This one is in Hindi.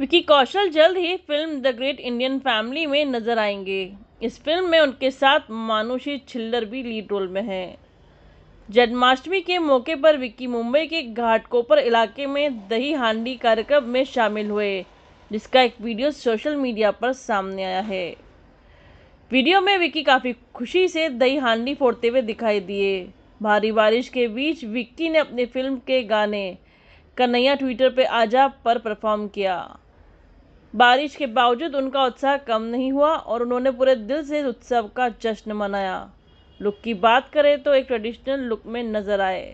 विकी कौशल जल्द ही film the great Indian family में नजर आएंगे इस फिल्म में उनके साथ मानुषी छिल्लर भी लीड रोल में हैं जन्माष्टमी के मौके पर विक्की मुंबई के घाटकोपर इलाके में दही हांडी कार्यक्रम में शामिल हुए जिसका एक वीडियो सोशल मीडिया पर सामने आया है वीडियो में विक्की काफ़ी खुशी से दही हांडी फोड़ते हुए दिखाई दिए भारी बारिश के बीच विक्की ने अपनी फिल्म के गाने कन्हैया ट्विटर पर आजा पर परफॉर्म किया बारिश के बावजूद उनका उत्साह कम नहीं हुआ और उन्होंने पूरे दिल से उत्सव का जश्न मनाया लुक की बात करें तो एक ट्रेडिशनल लुक में नजर आए